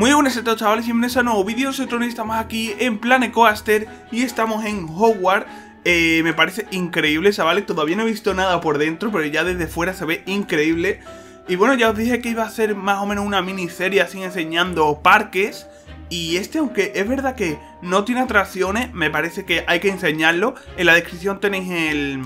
Muy buenas a todos chavales, bienvenidos a un nuevo vídeo, soy Tony, estamos aquí en Planet Coaster y estamos en Hogwarts eh, Me parece increíble chavales, todavía no he visto nada por dentro, pero ya desde fuera se ve increíble Y bueno, ya os dije que iba a ser más o menos una miniserie así enseñando parques y este, aunque es verdad que no tiene atracciones, me parece que hay que enseñarlo. En la descripción tenéis el,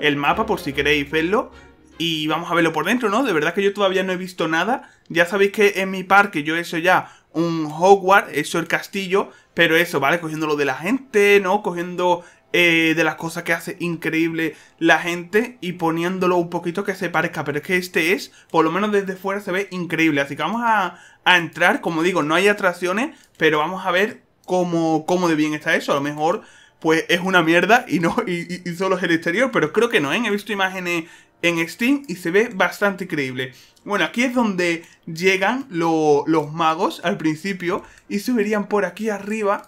el mapa por si queréis verlo. Y vamos a verlo por dentro, ¿no? De verdad que yo todavía no he visto nada. Ya sabéis que en mi parque yo eso ya un Hogwarts, eso el castillo, pero eso, ¿vale? Cogiendo lo de la gente, ¿no? Cogiendo eh, de las cosas que hace increíble la gente y poniéndolo un poquito que se parezca. Pero es que este es, por lo menos desde fuera se ve increíble. Así que vamos a, entrar, como digo, no hay atracciones, pero vamos a ver cómo, cómo de bien está eso. A lo mejor pues es una mierda y no y, y, solo es el exterior, pero creo que no, ¿eh? He visto imágenes en Steam y se ve bastante creíble. Bueno, aquí es donde llegan los magos al principio y subirían por aquí arriba.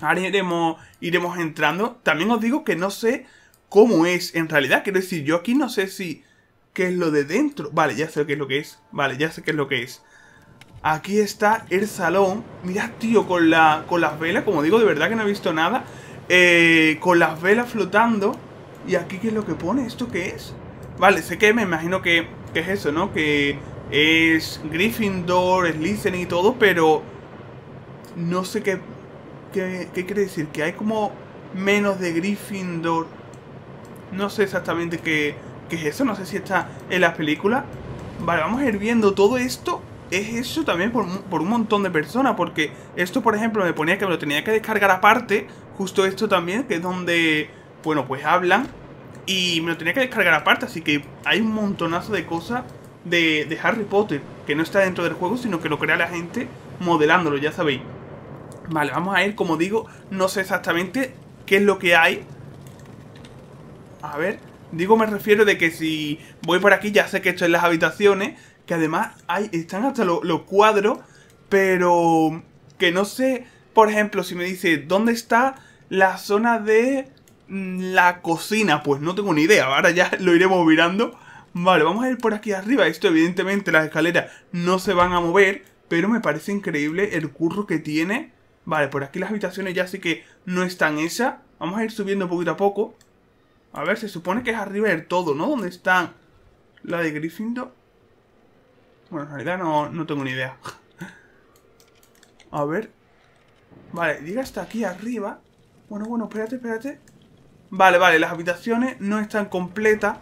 Ahora iremos, iremos entrando. También os digo que no sé cómo es en realidad. Quiero decir, yo aquí no sé si... ¿Qué es lo de dentro? Vale, ya sé qué es lo que es. Vale, ya sé qué es lo que es. Aquí está el salón. Mirad, tío, con, la, con las velas. Como digo, de verdad que no he visto nada. Eh, con las velas flotando. ¿Y aquí qué es lo que pone? ¿Esto qué es? Vale, sé que me imagino que, es eso, ¿no? Que es Gryffindor, es Listening y todo, pero no sé qué, qué, quiere decir. Que hay como menos de Gryffindor. No sé exactamente qué, es eso, no sé si está en la película. Vale, vamos a ir viendo todo esto es eso también por, por, un montón de personas, porque esto, por ejemplo, me ponía que me lo tenía que descargar aparte, justo esto también, que es donde, bueno, pues hablan y me lo tenía que descargar aparte, así que hay un montonazo de cosas de, Harry Potter que no está dentro del juego, sino que lo crea la gente modelándolo, ya sabéis. Vale, vamos a ir, como digo, no sé exactamente qué es lo que hay. A ver, digo me refiero de que si voy por aquí ya sé que esto es las habitaciones, que además hay, están hasta los cuadros, pero que no sé, por ejemplo, si me dice dónde está la zona de Mm, la cocina, pues no tengo ni idea, ahora ya lo iremos mirando. Vale, vamos a ir por aquí arriba, esto evidentemente las escaleras no se van a mover, pero me parece increíble el curro que tiene. Vale, por aquí las habitaciones ya sí que no están esas, vamos a ir subiendo poquito a poco. A ver, se supone que es arriba del todo, ¿no? ¿Dónde está la de Gryffindor? Bueno, en realidad no, no tengo ni idea. a ver. Vale, llega hasta aquí arriba. Bueno, bueno, espérate, espérate. Vale, vale, las habitaciones no están completas.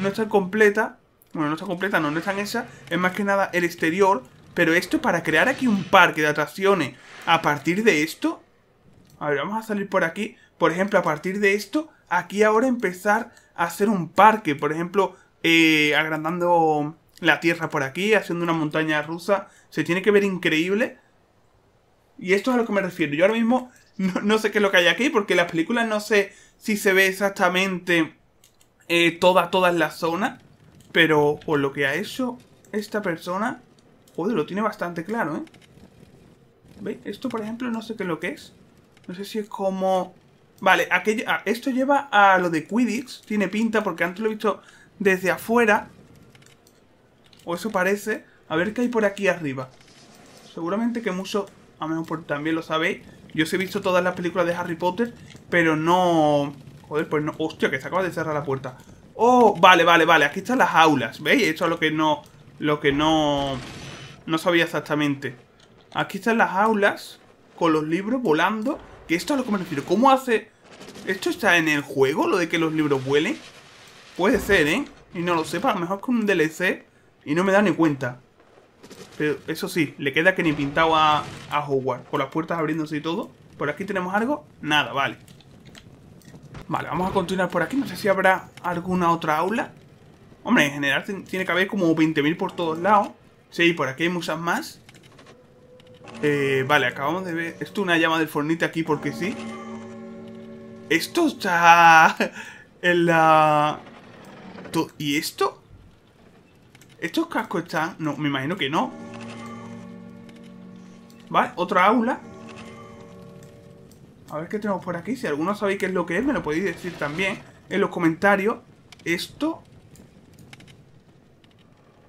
No están completas. Bueno, no están completas, no, no están esas. Es más que nada el exterior. Pero esto para crear aquí un parque de atracciones a partir de esto. A ver, vamos a salir por aquí. Por ejemplo, a partir de esto, aquí ahora empezar a hacer un parque. Por ejemplo, eh, agrandando la tierra por aquí, haciendo una montaña rusa. Se tiene que ver increíble. Y esto es a lo que me refiero. Yo ahora mismo no, no, sé qué es lo que hay aquí, porque las películas no sé si se ve exactamente eh, toda, la zona Pero por lo que ha hecho esta persona, joder, lo tiene bastante claro, ¿eh? ¿Veis? Esto, por ejemplo, no sé qué es lo que es. No sé si es como... Vale, aquello... Ah, esto lleva a lo de Quidditch. Tiene pinta, porque antes lo he visto desde afuera. O eso parece. A ver qué hay por aquí arriba. Seguramente que mucho... a menos mejor también lo sabéis, yo he visto todas las películas de Harry Potter, pero no... Joder, pues no... Hostia, que se acaba de cerrar la puerta. Oh, vale, vale, vale. Aquí están las aulas, ¿veis? Esto es lo que no... Lo que no... No sabía exactamente. Aquí están las aulas con los libros volando. Que esto es lo que me refiero. ¿Cómo hace...? ¿Esto está en el juego? ¿Lo de que los libros vuelen? Puede ser, ¿eh? Y no lo sé, a lo mejor con un DLC y no me da ni cuenta. Pero eso sí, le queda que ni pintado a, a Howard. Con las puertas abriéndose y todo. ¿Por aquí tenemos algo? Nada, vale. Vale, vamos a continuar por aquí. No sé si habrá alguna otra aula. Hombre, en general tiene que haber como 20.000 por todos lados. Sí, por aquí hay muchas más. Eh, vale, acabamos de ver... Esto es una llama del fornite aquí porque sí. Esto está... En la... ¿Y esto? ¿Estos cascos están...? No, me imagino que no. Vale, otra aula. A ver qué tenemos por aquí. Si alguno sabéis qué es lo que es, me lo podéis decir también en los comentarios. Esto...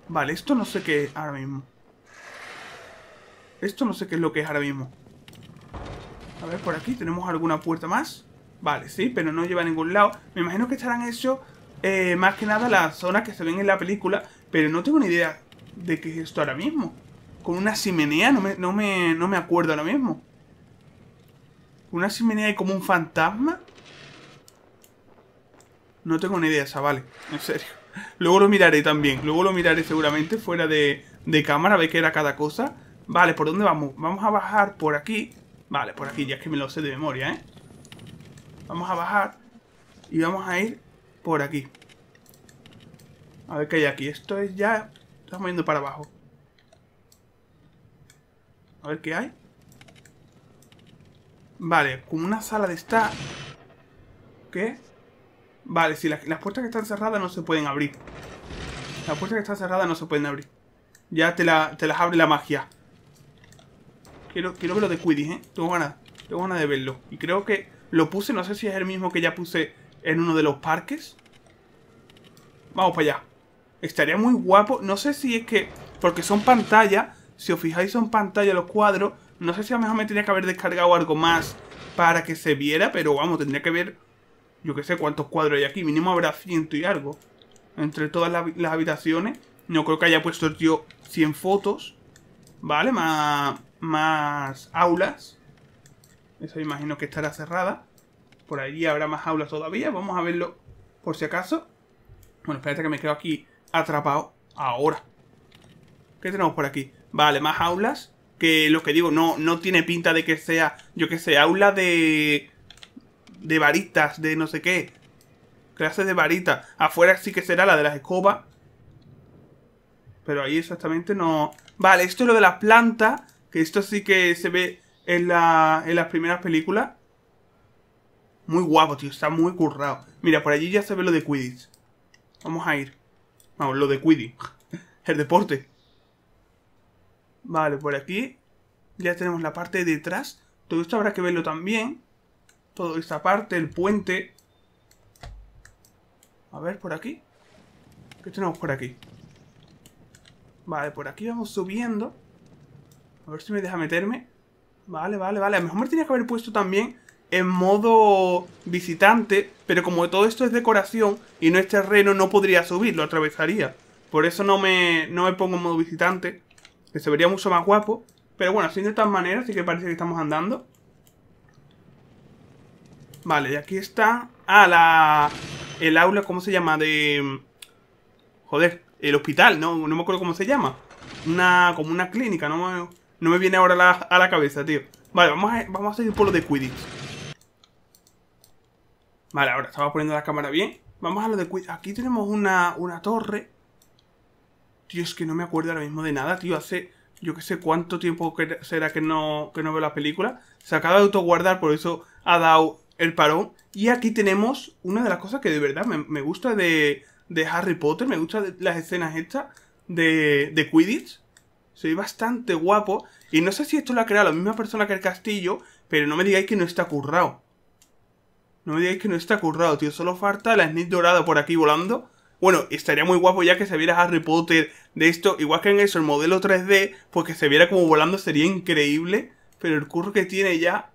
Vale, esto no sé qué es ahora mismo. Esto no sé qué es lo que es ahora mismo. A ver, por aquí tenemos alguna puerta más. Vale, sí, pero no lleva a ningún lado. Me imagino que estarán hechos eh, más que nada las zonas que se ven en la película pero no tengo ni idea de qué es esto ahora mismo. Con una simenea, no me, no me, no me acuerdo ahora mismo. ¿Una simenea y como un fantasma? No tengo ni idea, chavales. En serio. Luego lo miraré también. Luego lo miraré seguramente fuera de, de cámara, a ver qué era cada cosa. Vale, ¿por dónde vamos? Vamos a bajar por aquí. Vale, por aquí, ya es que me lo sé de memoria, ¿eh? Vamos a bajar y vamos a ir por aquí. A ver qué hay aquí. Esto es ya... Estamos yendo para abajo. A ver qué hay. Vale, con una sala de estar ¿Qué? Vale, si las, puertas que están cerradas no se pueden abrir. Las puertas que están cerradas no se pueden abrir. Ya te, las abre la magia. Quiero, quiero ver lo de Quidditch, ¿eh? Tengo ganas, tengo ganas de verlo. Y creo que lo puse, no sé si es el mismo que ya puse en uno de los parques. Vamos para allá. Estaría muy guapo. No sé si es que... Porque son pantalla. Si os fijáis son pantalla los cuadros. No sé si a lo mejor me tenía que haber descargado algo más para que se viera. Pero vamos, tendría que ver... Yo qué sé cuántos cuadros hay aquí. Mínimo habrá ciento y algo. Entre todas las, habitaciones. No creo que haya puesto yo tío 100 fotos. ¿Vale? Más, más aulas. Eso imagino que estará cerrada. Por allí habrá más aulas todavía. Vamos a verlo por si acaso. Bueno, espérate que me quedo aquí atrapado ahora. ¿Qué tenemos por aquí? Vale, más aulas. Que lo que digo, no, no tiene pinta de que sea, yo que sé, aula de... De varitas, de no sé qué. Clases de varitas. Afuera sí que será la de las escobas. Pero ahí exactamente no... Vale, esto es lo de las plantas. Que esto sí que se ve en, la, en las primeras películas. Muy guapo, tío. Está muy currado. Mira, por allí ya se ve lo de Quidditch. Vamos a ir. Vamos, ah, lo de Quiddy. El deporte. Vale, por aquí ya tenemos la parte de detrás. Todo esto habrá que verlo también. Toda esta parte, el puente. A ver, por aquí. ¿Qué tenemos por aquí? Vale, por aquí vamos subiendo. A ver si me deja meterme. Vale, vale, vale. A lo mejor me tenía que haber puesto también en modo visitante, pero como todo esto es decoración y no es terreno, no podría subir, lo atravesaría. Por eso no me, no me pongo en modo visitante, que se vería mucho más guapo. Pero bueno, así de todas maneras, sí que parece que estamos andando. Vale, y aquí está... Ah, la... El aula, ¿cómo se llama? De... Joder, el hospital, ¿no? No me acuerdo cómo se llama. Una... como una clínica, no me, no me viene ahora a la cabeza, tío. Vale, vamos a, vamos a seguir por lo de Quidditch. Vale, ahora estaba poniendo la cámara bien. Vamos a lo de Aquí tenemos una, torre. Tío, es que no me acuerdo ahora mismo de nada, tío. Hace yo que sé cuánto tiempo será que no, no veo la película. Se acaba de autoguardar, por eso ha dado el parón. Y aquí tenemos una de las cosas que de verdad me, me gusta de, de, Harry Potter. Me gustan las escenas estas de, de Quidditch. Se bastante guapo. Y no sé si esto lo ha creado la misma persona que el castillo, pero no me digáis que no está currado. No me digáis que no está currado, tío. Solo falta la Snitch dorada por aquí volando. Bueno, estaría muy guapo ya que se viera Harry Potter de esto. Igual que en eso, el modelo 3D, pues que se viera como volando sería increíble. Pero el curro que tiene ya...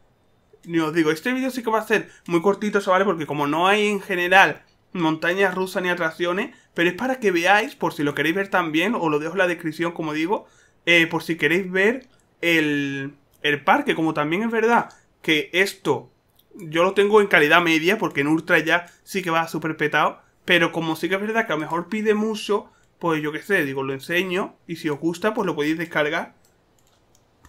Ni os digo, este vídeo sí que va a ser muy cortito, ¿sabes? porque como no hay en general montañas rusas ni atracciones, pero es para que veáis, por si lo queréis ver también, os lo dejo en la descripción, como digo, eh, por si queréis ver el, el parque, como también es verdad que esto yo lo tengo en calidad media, porque en ultra ya sí que va súper petado. Pero como sí que es verdad que a lo mejor pide mucho, pues yo qué sé, digo, lo enseño. Y si os gusta, pues lo podéis descargar.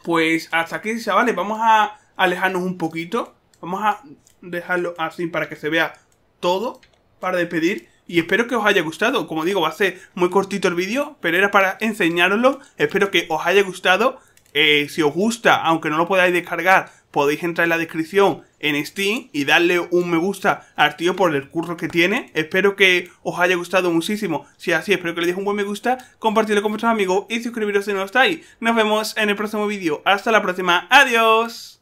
Pues hasta aquí, chavales, vamos a alejarnos un poquito. Vamos a dejarlo así para que se vea todo para despedir. Y espero que os haya gustado. Como digo, va a ser muy cortito el vídeo, pero era para enseñároslo. Espero que os haya gustado. Eh, si os gusta, aunque no lo podáis descargar, podéis entrar en la descripción en Steam y darle un me gusta al tío por el curso que tiene. Espero que os haya gustado muchísimo. Si es así, espero que le deis un buen me gusta, compartirlo con vuestros amigos y suscribiros si no estáis. Nos vemos en el próximo vídeo. Hasta la próxima. Adiós.